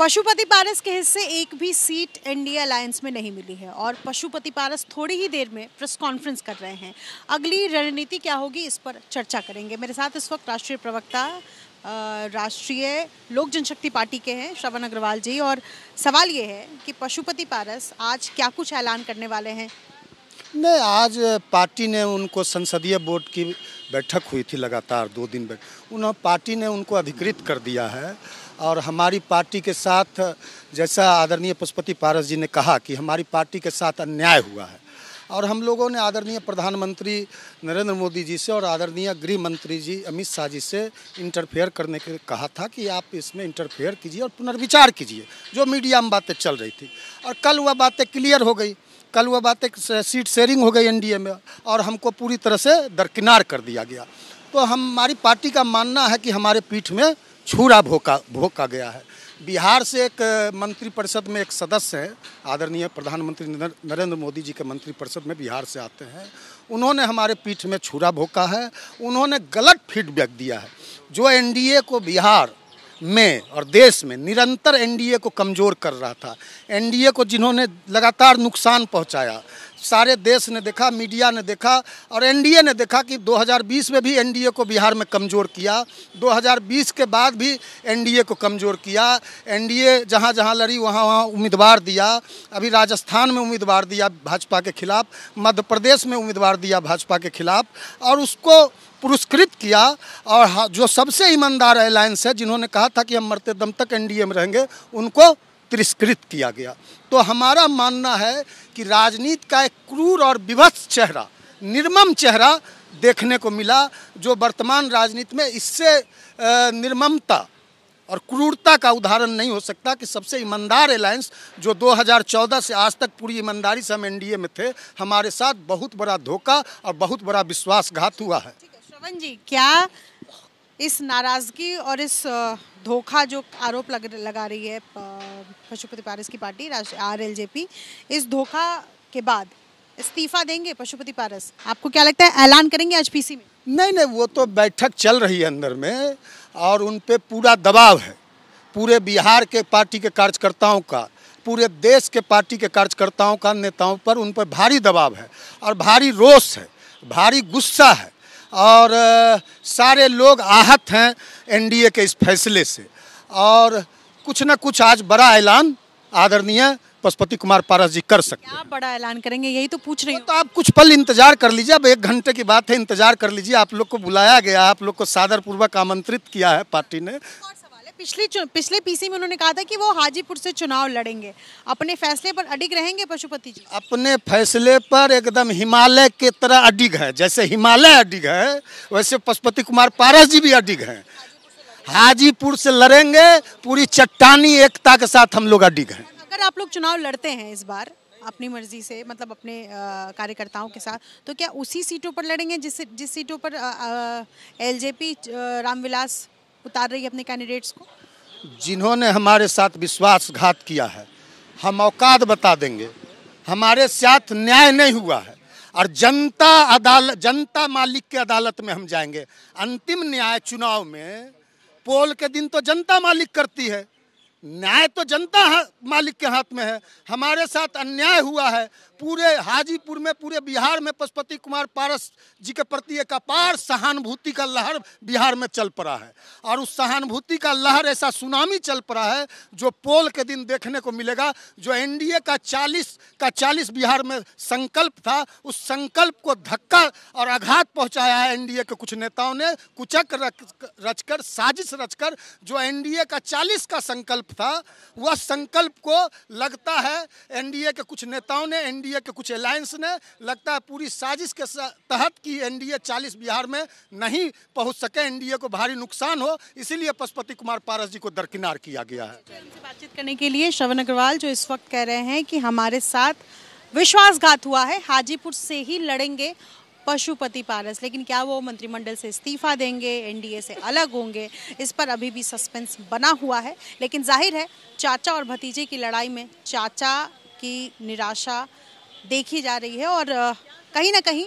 पशुपति पारस के हिस्से एक भी सीट एनडीए अलायंस में नहीं मिली है और पशुपति पारस थोड़ी ही देर में प्रेस कॉन्फ्रेंस कर रहे हैं अगली रणनीति क्या होगी इस पर चर्चा करेंगे मेरे साथ इस वक्त राष्ट्रीय प्रवक्ता राष्ट्रीय लोक जनशक्ति पार्टी के हैं श्रवण अग्रवाल जी और सवाल ये है कि पशुपति पारस आज क्या कुछ ऐलान करने वाले हैं नहीं आज पार्टी ने उनको संसदीय बोर्ड की बैठक हुई थी लगातार दो दिन बैठ उन्होंने पार्टी ने उनको अधिकृत कर दिया है और हमारी पार्टी के साथ जैसा आदरणीय पशुपति पारस जी ने कहा कि हमारी पार्टी के साथ अन्याय हुआ है और हम लोगों ने आदरणीय प्रधानमंत्री नरेंद्र मोदी जी से और आदरणीय गृह मंत्री जी अमित शाह जी से इंटरफेयर करने के कहा था कि आप इसमें इंटरफेयर कीजिए और पुनर्विचार कीजिए जो मीडिया में बातें चल रही थी और कल वह बातें क्लियर हो गई कल वह बातें सीट शेयरिंग हो गई एनडीए में और हमको पूरी तरह से दरकिनार कर दिया गया तो हमारी पार्टी का मानना है कि हमारे पीठ में छूरा भोका भोका गया है बिहार से एक मंत्रिपरिषद में एक सदस्य हैं आदरणीय प्रधानमंत्री नरेंद्र मोदी जी के मंत्रिपरिषद में बिहार से आते हैं उन्होंने हमारे पीठ में छुरा भोका है उन्होंने गलत फीडबैक दिया है जो एनडीए को बिहार में और देश में निरंतर एनडीए को कमज़ोर कर रहा था एनडीए को जिन्होंने लगातार नुकसान पहुंचाया सारे देश ने देखा मीडिया ने देखा और एनडीए ने देखा कि 2020 में भी एनडीए को बिहार में कमज़ोर किया 2020 के बाद भी एनडीए को कमज़ोर किया एनडीए जहां जहां लड़ी वहां वहां उम्मीदवार दिया अभी राजस्थान में उम्मीदवार दिया भाजपा के खिलाफ मध्य प्रदेश में उम्मीदवार दिया भाजपा के खिलाफ और उसको पुरस्कृत किया और जो सबसे ईमानदार एलायंस है जिन्होंने कहा था कि हम मरते दम तक एन में रहेंगे उनको तिरस्कृत किया गया तो हमारा मानना है कि राजनीति का एक क्रूर और विभत्स चेहरा निर्मम चेहरा देखने को मिला जो वर्तमान राजनीति में इससे निर्ममता और क्रूरता का उदाहरण नहीं हो सकता कि सबसे ईमानदार अलायंस जो 2014 से आज तक पूरी ईमानदारी से हम एनडीए में थे हमारे साथ बहुत बड़ा धोखा और बहुत बड़ा विश्वासघात हुआ है श्रवण जी क्या इस नाराज़गी और इस धोखा जो आरोप लग लगा रही है पशुपति पारस की party R L J P इस धोखा के बाद इस्तीफा देंगे पशुपति पारस आपको क्या लगता है ऐलान करेंगे आज पीसी में नहीं नहीं वो तो बैठक चल रही है अंदर में और उन पर पूरा दबाव है पूरे बिहार के पार्टी के कार्यकर्ताओं का पूरे देश के पार्टी के कार्यकर्ताओं का नेताओं पर उन पर भारी दबाव है और भारी रोष है भारी गुस्सा है और सारे लोग आहत हैं एनडीए के इस फैसले से और कुछ ना कुछ आज बड़ा ऐलान आदरणीय पशुपति कुमार पारस जी कर सकते हैं बड़ा ऐलान करेंगे यही तो पूछ रही हैं तो आप कुछ पल इंतजार कर लीजिए अब एक घंटे की बात है इंतजार कर लीजिए आप लोग को बुलाया गया आप लोग को सादर पूर्वक आमंत्रित किया है पार्टी ने पिछले पिछले पीसी में उन्होंने कहा था कि वो हाजीपुर से चुनाव लड़ेंगे अपने फैसले पर अडिग रहेंगे पशुपति जी अपने फैसले पर एकदम हिमालय के तरह अडिग है जैसे हिमालय अडिग है वैसे पशुपति कुमार पारस जी भी अडिग हैं हाजीपुर से लड़ेंगे पूरी चट्टानी एकता के साथ हम लोग अडिग हैं अगर आप लोग चुनाव लड़ते हैं इस बार अपनी मर्जी से मतलब अपने कार्यकर्ताओं के साथ तो क्या उसी सीटों पर लड़ेंगे जिस जिस सीटों पर एलजेपी रामविलास उतार रही है अपने कैंडिडेट्स को जिन्होंने हमारे साथ विश्वासघात किया है हम औकात बता देंगे हमारे साथ न्याय नहीं हुआ है और जनता अदालत जनता मालिक के अदालत में हम जाएंगे अंतिम न्याय चुनाव में पोल के दिन तो जनता मालिक करती है न्याय तो जनता मालिक के हाथ में है हमारे साथ अन्याय हुआ है पूरे हाजीपुर में पूरे बिहार में पशुपति कुमार पारस जी के प्रति एक अपार सहानुभूति का लहर बिहार में चल पड़ा है और उस सहानुभूति का लहर ऐसा सुनामी चल पड़ा है जो पोल के दिन देखने को मिलेगा जो एनडीए का 40 का 40 बिहार में संकल्प था उस संकल्प को धक्का और आघात पहुंचाया है एनडीए के कुछ नेताओं ने कुचक रचकर साजिश रचकर जो एनडीए का 40 का संकल्प था वह संकल्प को लगता है एनडीए के कुछ नेताओं ने एनडीए एनडीए के कुछ अलायंस ने लगता है पूरी साजिश के तहत कि एनडीए 40 बिहार में नहीं पहुंच सके एनडीए को भारी नुकसान हो इसीलिए पशुपति कुमार पारस जी को दरकिनार किया गया है बातचीत करने के लिए श्रवण अग्रवाल जो इस वक्त कह रहे हैं कि हमारे साथ विश्वासघात हुआ है हाजीपुर से ही लड़ेंगे पशुपति पारस लेकिन क्या वो मंत्रिमंडल से इस्तीफा देंगे एनडीए से अलग होंगे इस पर अभी भी सस्पेंस बना हुआ है लेकिन जाहिर है चाचा और भतीजे की लड़ाई में चाचा की निराशा देखी जा रही है और कहीं ना कहीं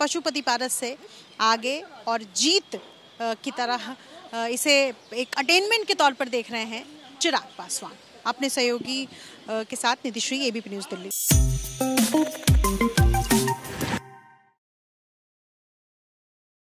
पशुपति पारस से आगे और जीत की तरह इसे एक अटेनमेंट के तौर पर देख रहे हैं चिराग पासवान अपने सहयोगी के साथ नितिश्री एबीपी न्यूज़ दिल्ली